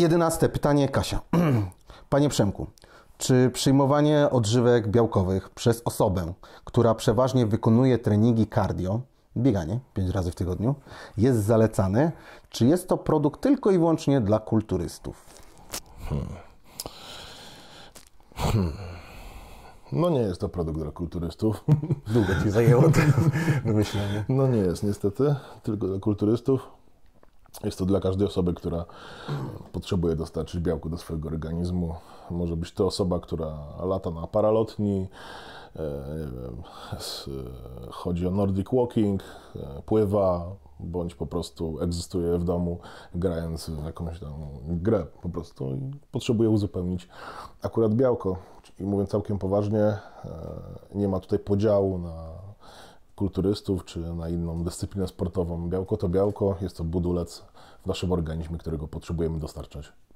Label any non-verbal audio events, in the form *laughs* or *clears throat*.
Jedenaste pytanie, Kasia. *clears throat* Panie Przemku, czy przyjmowanie odżywek białkowych przez osobę, która przeważnie wykonuje treningi cardio, bieganie 5 razy w tygodniu, jest zalecane? Czy jest to produkt tylko i wyłącznie dla kulturystów? Hmm. Hmm. No nie jest to produkt dla kulturystów. Długo Ci zajęło to wymyślenie. *laughs* No nie jest niestety, tylko dla kulturystów. Jest to dla każdej osoby, która potrzebuje dostarczyć białku do swojego organizmu. Może być to osoba, która lata na paralotni, e, wiem, e, chodzi o Nordic Walking, e, pływa, bądź po prostu egzystuje w domu, grając w jakąś tam grę po prostu i potrzebuje uzupełnić akurat białko. I mówiąc całkiem poważnie, nie ma tutaj podziału na kulturystów czy na inną dyscyplinę sportową. Białko to białko, jest to budulec w naszym organizmie, którego potrzebujemy dostarczać.